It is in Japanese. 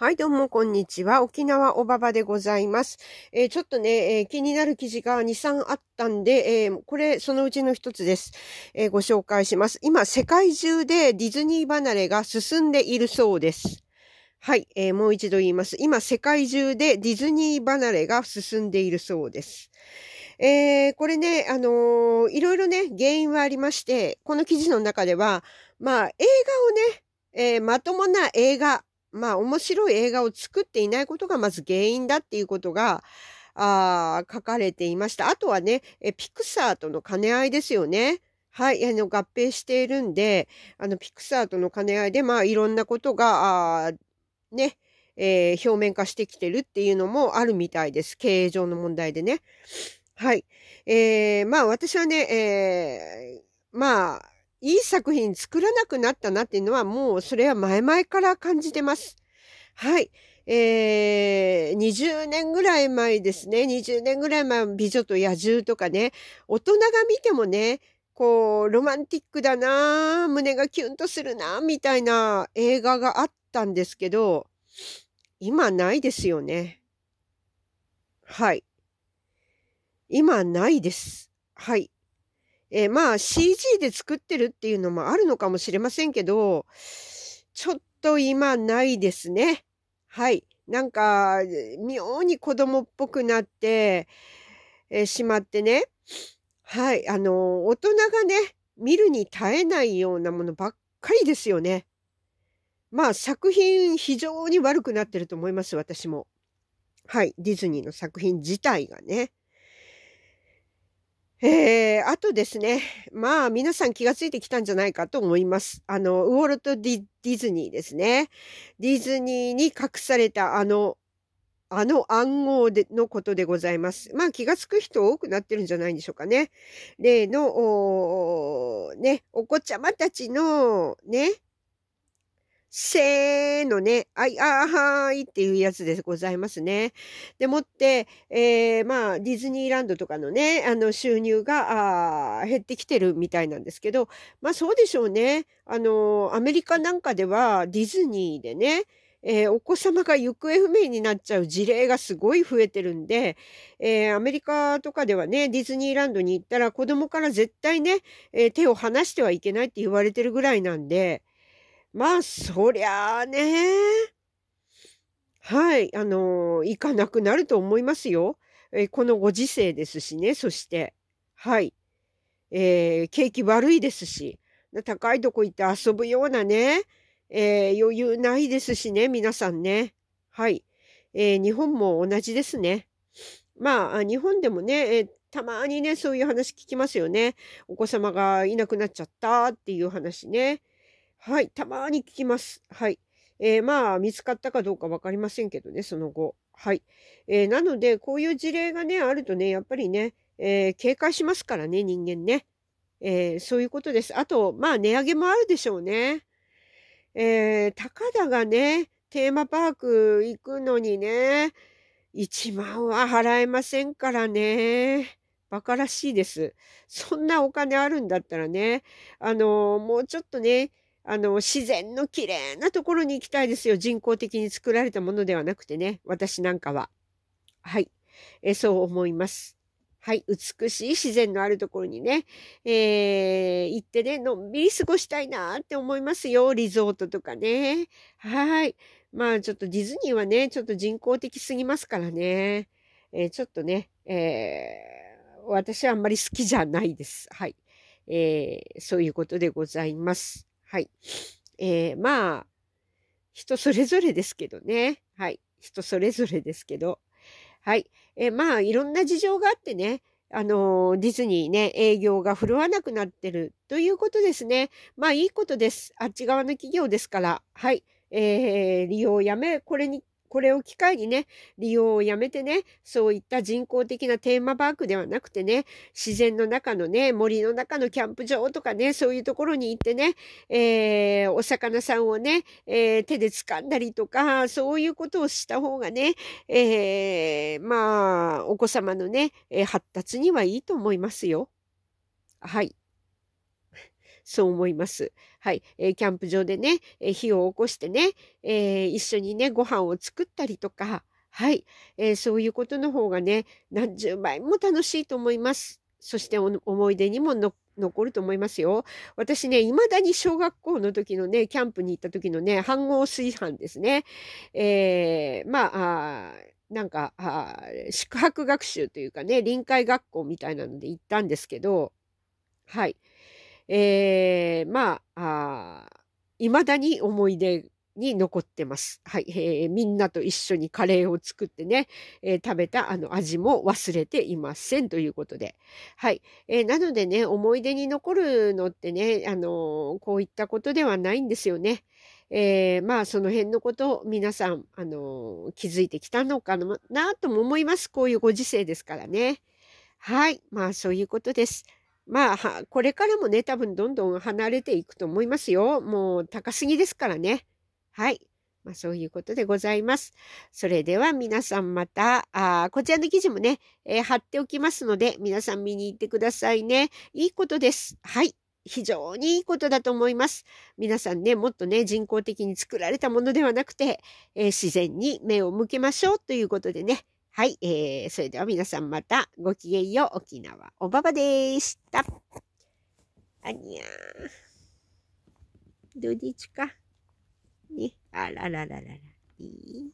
はい、どうも、こんにちは。沖縄おばばでございます。えー、ちょっとね、えー、気になる記事が2、3あったんで、えー、これ、そのうちの一つです、えご紹介します。今、世界中でディズニー離れが進んでいるそうです。はい、えもう一度言います。今、世界中でディズニー離れが進んでいるそうです。えー、これね、あのいろいろね、原因はありまして、この記事の中では、まあ、映画をね、えまともな映画まあ面白い映画を作っていないことがまず原因だっていうことが、あ書かれていました。あとはね、えピクサーとの兼ね合いですよね。はい、あの合併しているんで、あのピクサーとの兼ね合いで、まあいろんなことが、あね、えー、表面化してきてるっていうのもあるみたいです。経営上の問題でね。はい。えー、まあ私はね、えー、まあ、いい作品作らなくなったなっていうのはもうそれは前々から感じてます。はい。えー、20年ぐらい前ですね。20年ぐらい前、美女と野獣とかね。大人が見てもね、こう、ロマンティックだな胸がキュンとするなみたいな映画があったんですけど、今ないですよね。はい。今ないです。はい。えー、まあ CG で作ってるっていうのもあるのかもしれませんけど、ちょっと今ないですね。はい。なんか、妙に子供っぽくなって、えー、しまってね。はい。あの、大人がね、見るに耐えないようなものばっかりですよね。まあ作品非常に悪くなってると思います、私も。はい。ディズニーの作品自体がね。えーー、あとですね、まあ皆さん気がついてきたんじゃないかと思います。あの、ウォルト・ディズニーですね。ディズニーに隠されたあの、あの暗号でのことでございます。まあ気がつく人多くなってるんじゃないんでしょうかね。例の、ね、お子ちゃまたちの、ね、せーのね、あい、あーはーいっていうやつでございますね。でもって、えー、まあ、ディズニーランドとかのね、あの、収入が、あ減ってきてるみたいなんですけど、まあ、そうでしょうね。あの、アメリカなんかでは、ディズニーでね、えー、お子様が行方不明になっちゃう事例がすごい増えてるんで、えー、アメリカとかではね、ディズニーランドに行ったら子供から絶対ね、えー、手を離してはいけないって言われてるぐらいなんで、まあ、そりゃあね、はい、あのー、行かなくなると思いますよ。えー、このご時世ですしね、そして、はい、えー、景気悪いですし、高いとこ行って遊ぶようなね、えー、余裕ないですしね、皆さんね。はい。えー、日本も同じですね。まあ、日本でもね、えー、たまにね、そういう話聞きますよね。お子様がいなくなっちゃったっていう話ね。はい、たまに聞きます。はい。えー、まあ、見つかったかどうか分かりませんけどね、その後。はい。えー、なので、こういう事例がね、あるとね、やっぱりね、えー、警戒しますからね、人間ね。えー、そういうことです。あと、まあ、値上げもあるでしょうね。えー、高田がね、テーマパーク行くのにね、1万は払えませんからね。バカらしいです。そんなお金あるんだったらね、あのー、もうちょっとね、あの、自然の綺麗なところに行きたいですよ。人工的に作られたものではなくてね、私なんかは。はい。えそう思います。はい。美しい自然のあるところにね、えー、行ってね、のんびり過ごしたいなって思いますよ。リゾートとかね。はい。まあちょっとディズニーはね、ちょっと人工的すぎますからね。えー、ちょっとね、えー、私はあんまり好きじゃないです。はい。えー、そういうことでございます。はい。えー、まあ、人それぞれですけどね。はい。人それぞれですけど。はい。えー、まあ、いろんな事情があってね、あのディズニーね、営業が振るわなくなってるということですね。まあ、いいことです。あっち側の企業ですから。はい。えー、利用やめ、これにこれを機会にね、利用をやめてね、そういった人工的なテーマパークではなくてね、自然の中のね、森の中のキャンプ場とかね、そういうところに行ってね、えー、お魚さんをね、えー、手で掴んだりとか、そういうことをした方がね、えー、まあ、お子様のね、発達にはいいと思いますよ。はい。そう思います。はい。えー、キャンプ場でね、えー、火を起こしてね、えー、一緒にね、ご飯を作ったりとか、はい、えー、そういうことの方がね、何十倍も楽しいと思います。そして思い出にも残ると思いますよ。私ね、未だに小学校の時のね、キャンプに行った時のね、飯合炊飯ですね。えー、まあ、あなんかあ、宿泊学習というかね、臨海学校みたいなので行ったんですけど、はい。えー、まあ、いまだに思い出に残ってます。はい、えー、みんなと一緒にカレーを作ってね、えー、食べたあの味も忘れていませんということで。はい、えー、なのでね、思い出に残るのってね、あのこういったことではないんですよね。えー、まあその辺のことを皆さん、あの気づいてきたのかなとも思います。こういうご時世ですからね。はい、まあそういうことです。まあ、これからもね、多分どんどん離れていくと思いますよ。もう高すぎですからね。はい。まあ、そういうことでございます。それでは皆さんまた、あこちらの記事もね、えー、貼っておきますので、皆さん見に行ってくださいね。いいことです。はい。非常にいいことだと思います。皆さんね、もっとね、人工的に作られたものではなくて、えー、自然に目を向けましょうということでね、はい、えー、それでは皆さんまたごきげんよう沖縄おばばでした。あにゃー。土日か。ね、あららららら。いい